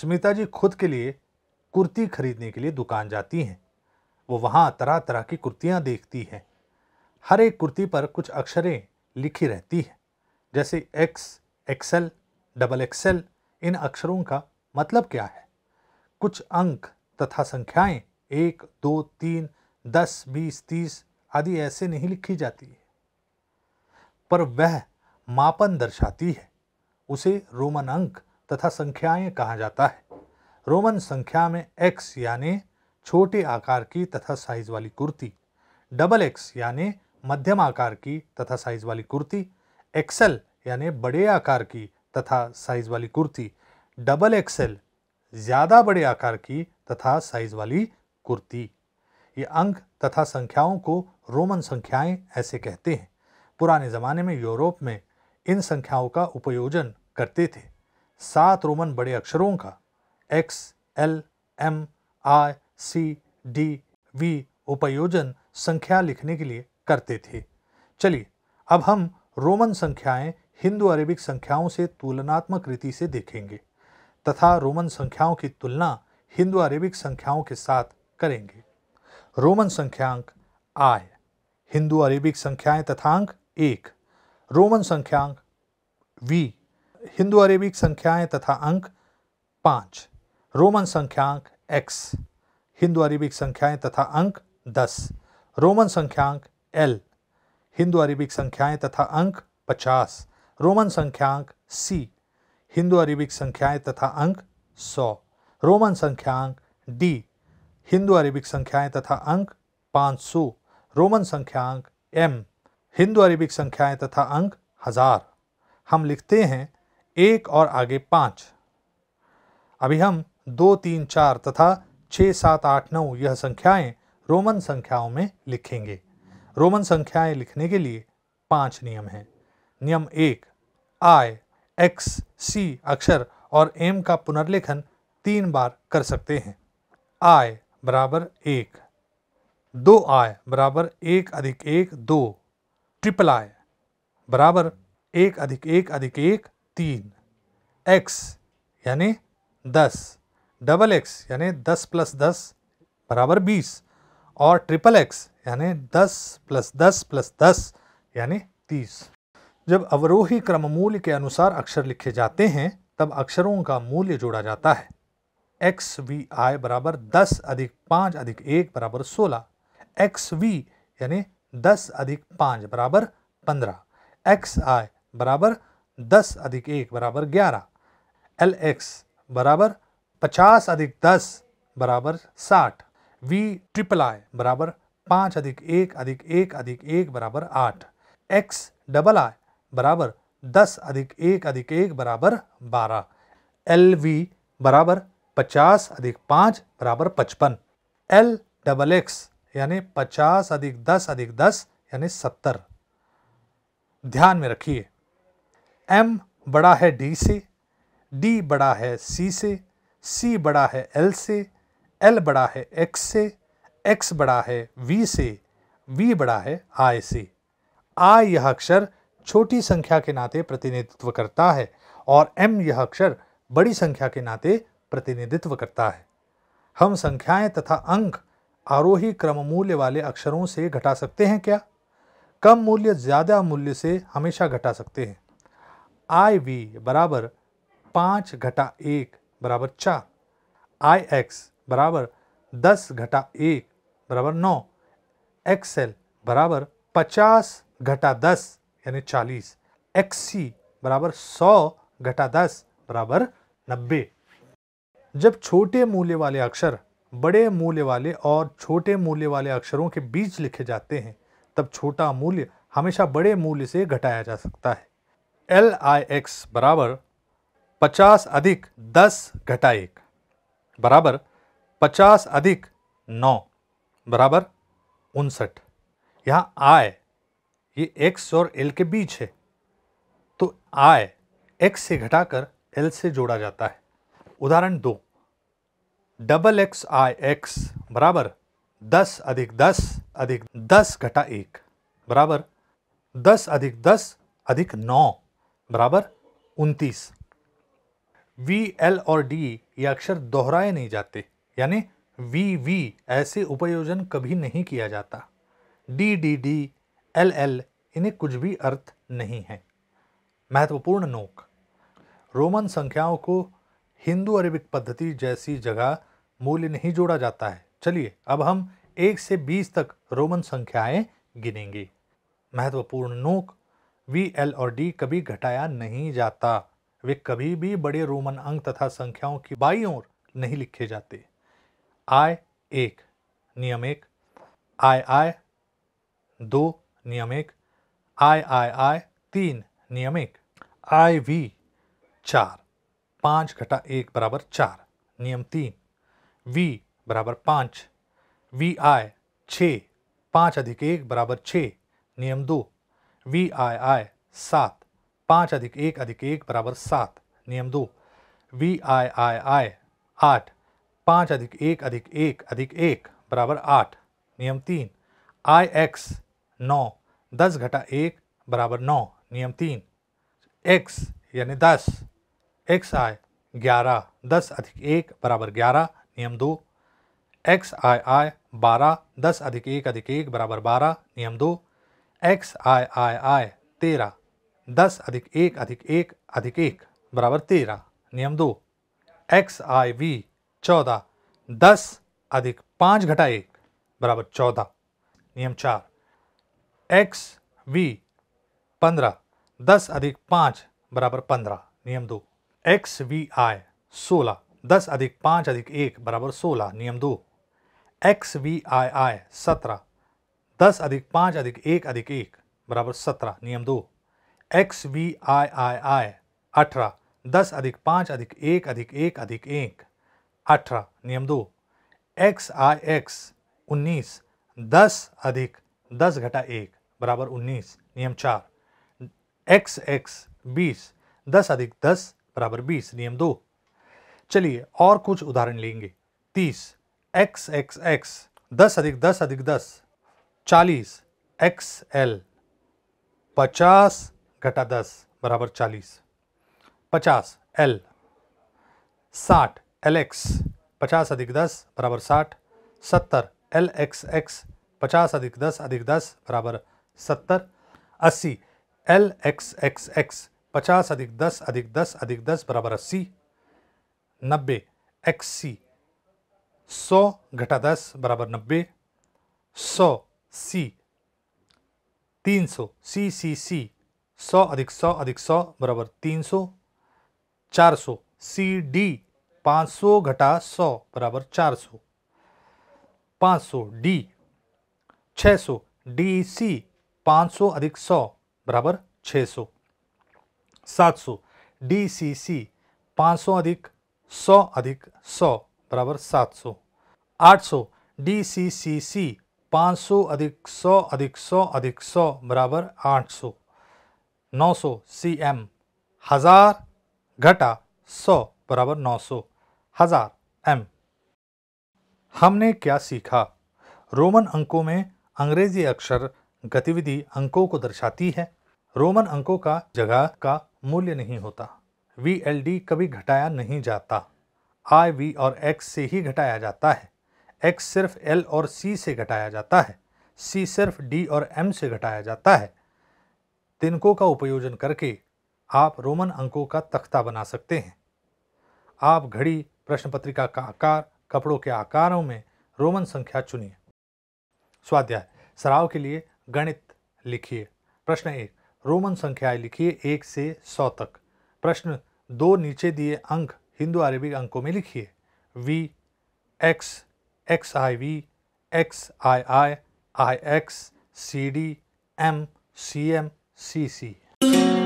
स्मिता जी खुद के लिए कुर्ती खरीदने के लिए दुकान जाती हैं वो वहाँ तरह तरह की कुर्तियाँ देखती हैं हर एक कुर्ती पर कुछ अक्षरें लिखी रहती हैं जैसे एक्स एक्सएल डबल एक्सएल इन अक्षरों का मतलब क्या है कुछ अंक तथा संख्याएं एक दो तीन दस बीस तीस आदि ऐसे नहीं लिखी जाती है पर वह मापन दर्शाती है उसे रोमन अंक तथा संख्याएं कहा जाता है रोमन संख्या में एक्स यानी छोटे आकार की तथा साइज वाली कुर्ती डबल एक्स यानी मध्यम आकार की तथा साइज वाली कुर्ती एक्सएल यानी बड़े आकार की तथा साइज वाली कुर्ती डबल एक्सेल ज़्यादा बड़े आकार की तथा साइज वाली कुर्ती ये अंक तथा संख्याओं को रोमन संख्याएं ऐसे कहते हैं पुराने ज़माने में यूरोप में इन संख्याओं का उपयोजन करते थे सात रोमन बड़े अक्षरों का X L M I C D V उपयोजन संख्या लिखने के लिए करते थे चलिए अब हम रोमन संख्याएं हिंदू अरेबिक संख्याओं से तुलनात्मक रीति से देखेंगे तथा रोमन संख्याओं की तुलना हिंदू अरेबिक संख्याओं के साथ करेंगे रोमन संख्यांक आय हिंदू अरेबिक संख्याएं अंक एक रोमन संख्यांक वी हिंदू अरेबिक संख्याएं तथा अंक पाँच रोमन संख्यांक एक्स हिंदू अरेबिक संख्याएं तथा अंक दस रोमन संख्यांक एल हिंदू अरेबिक संख्याएं तथा अंक पचास रोमन संख्यांक सी हिंदू अरेबिक संख्याएं तथा अंक सौ रोमन संख्यांक डी हिंदू अरेबिक संख्याएं तथा अंक पाँच सौ रोमन संख्यांक एम हिंदू अरेबिक संख्याएं तथा अंक हज़ार हम लिखते हैं एक और आगे पाँच अभी हम दो तीन चार तथा छः सात आठ नौ यह संख्याएं रोमन संख्याओं में लिखेंगे रोमन संख्याएं लिखने के लिए पांच नियम हैं नियम एक आय एक्स सी अक्षर और एम का पुनर्लेखन तीन बार कर सकते हैं आय बराबर एक दो आय बराबर एक अधिक एक दो ट्रिपल आय बराबर एक अधिक एक अधिक एक तीन एक्स यानी दस डबल एक्स यानी दस प्लस दस बराबर बीस और ट्रिपल एक्स यानी दस प्लस दस प्लस दस यानी तीस जब अवरोही क्रम मूल्य के अनुसार अक्षर लिखे जाते हैं तब अक्षरों का मूल्य जोड़ा जाता है एक्स वी आई बराबर दस अधिक पाँच अधिक एक बराबर सोलह एक्स वी यानी दस अधिक पाँच बराबर पंद्रह एक्स आई बराबर दस अधिक एक बराबर ग्यारह एल एक्स बराबर पचास अधिक दस बराबर साठ वी ट्रिपल आई बराबर पाँच अधिक एक अधिक एक अधिक एक बराबर आठ एक्स डबल आई बराबर दस अधिक एक अधिक एक बराबर बारह एल वी बराबर पचास अधिक पाँच बराबर पचपन एल डबल एक्स यानी पचास अधिक दस अधिक दस यानी सत्तर ध्यान में रखिए एम बड़ा है डी से डी बड़ा है सी से सी बड़ा है एल से एल बड़ा है एक्स से एक्स बड़ा है वी से वी बड़ा है आई से आ यह अक्षर छोटी संख्या के नाते प्रतिनिधित्व करता है और एम यह अक्षर बड़ी संख्या के नाते प्रतिनिधित्व करता है हम संख्याएं तथा अंक आरोही क्रम मूल्य वाले अक्षरों से घटा सकते हैं क्या कम मूल्य ज़्यादा मूल्य से हमेशा घटा सकते हैं आई वी बराबर पाँच घटा एक बराबर चार आई एक्स बराबर दस घटा एक बराबर नौ एक्स एल बराबर पचास घटा दस यानी चालीस एक्स सी बराबर सौ घटा दस बराबर नब्बे जब छोटे मूल्य वाले अक्षर बड़े मूल्य वाले और छोटे मूल्य वाले अक्षरों के बीच लिखे जाते हैं तब छोटा मूल्य हमेशा बड़े मूल्य से घटाया जा सकता है एल आई एक्स बराबर पचास अधिक दस घटा एक बराबर पचास अधिक नौ बराबर उनसठ यहाँ आय ये एक्स और एल के बीच है तो आय एक्स से घटाकर एल से जोड़ा जाता है उदाहरण दो डबल एक्स आई एक्स बराबर दस अधिक दस अधिक दस घटा एक बराबर दस अधिक दस अधिक नौ बराबर उनतीस वी एल और डी ये अक्षर दोहराए नहीं जाते यानी वी वी ऐसे उपयोजन कभी नहीं किया जाता D D D L L इन्हें कुछ भी अर्थ नहीं है महत्वपूर्ण नोक रोमन संख्याओं को हिंदू अरेबिक पद्धति जैसी जगह मूल्य नहीं जोड़ा जाता है चलिए अब हम एक से बीस तक रोमन संख्याएं गिनेंगे महत्वपूर्ण नोक वी एल और डी कभी घटाया नहीं जाता वे कभी भी बड़े रोमन अंक तथा संख्याओं की बाई ओर नहीं लिखे जाते आय एक नियम एक आय आय दो नियम एक आय आय आय तीन नियम एक आय वी चार पाँच घटा एक बराबर चार नियम तीन वी बराबर पाँच वी आय छः पाँच अधिक एक बराबर छः नियम दो वी आई आई सात पाँच अधिक एक अधिक एक बराबर सात नियम दो वी आई आई आई आठ पाँच अधिक एक अधिक एक अधिक एक बराबर आठ नियम तीन आई एक्स नौ दस घटा एक बराबर नौ नियम तीन एक्स यानी दस एक्स आई ग्यारह दस अधिक एक बराबर ग्यारह नियम दो एक्स आई आई बारह दस अधिक एक अधिक एक बराबर बारह नियम दो एक्स आई आई आई तेरह दस अधिक एक अधिक एक अधिक एक बराबर तेरह नियम दो एक्स आई वी चौदह दस अधिक पाँच घटा एक बराबर चौदह नियम चार एक्स वी पंद्रह दस अधिक पाँच बराबर पंद्रह नियम दो एक्स वी आई सोलह दस अधिक पाँच अधिक एक बराबर सोलह नियम दो एक्स वी आई आई सत्रह दस अधिक पाँच अधिक एक अधिक एक बराबर सत्रह नियम दो एक्स वी आई आई आई अठारह दस अधिक पाँच अधिक एक अधिक एक अधिक एक अठारह नियम दो एक्स आई एक्स उन्नीस दस अधिक दस घटा एक बराबर उन्नीस नियम चार एक्स एक्स बीस दस अधिक दस बराबर बीस नियम दो चलिए और कुछ उदाहरण लेंगे तीस एक्स एक्स एक्स दस अधिक दस अधिक दस चालीस एक्स एल पचास घटा दस बराबर चालीस पचास एल साठ एल एक्स पचास अधिक दस बराबर साठ सत्तर एल एक्स एक्स पचास अधिक दस अधिक दस बराबर सत्तर अस्सी एल एक्स एक्स एक्स पचास अधिक दस अधिक दस अधिक दस बराबर अस्सी नब्बे एक्स सी सौ घटा दस बराबर नब्बे सौ सी तीन 300 सी सी सी सौ अधिक सौ अधिक सौ बराबर तीन सौ चार सौ सी डी पाँच सौ घटा सौ बराबर चार सौ पाँच सौ डी छः सौ डी सी पाँच सौ अधिक सौ बराबर छ सौ सात सौ डी सी सी पाँच सौ अधिक सौ अधिक सौ बराबर सात सौ आठ सौ डी सी सी सी पाँच सौ अधिक सौ अधिक सौ अधिक सौ बराबर आठ सौ नौ सौ सी एम हज़ार घटा सौ बराबर नौ सौ हज़ार एम हमने क्या सीखा रोमन अंकों में अंग्रेजी अक्षर गतिविधि अंकों को दर्शाती है रोमन अंकों का जगह का मूल्य नहीं होता वी कभी घटाया नहीं जाता आई वी और एक्स से ही घटाया जाता है एक्स सिर्फ एल और सी से घटाया जाता है सी सिर्फ डी और एम से घटाया जाता है तिनकों का उपयोजन करके आप रोमन अंकों का तख्ता बना सकते हैं आप घड़ी प्रश्न पत्रिका का आकार कपड़ों के आकारों में रोमन संख्या चुनिए स्वाध्याय सराव के लिए गणित लिखिए प्रश्न एक रोमन संख्याएं लिखिए एक से सौ तक प्रश्न दो नीचे दिए अंक हिंदू अरेबिक अंकों में लिखिए V X XIV, XII, IX, CD, M, CM, CC.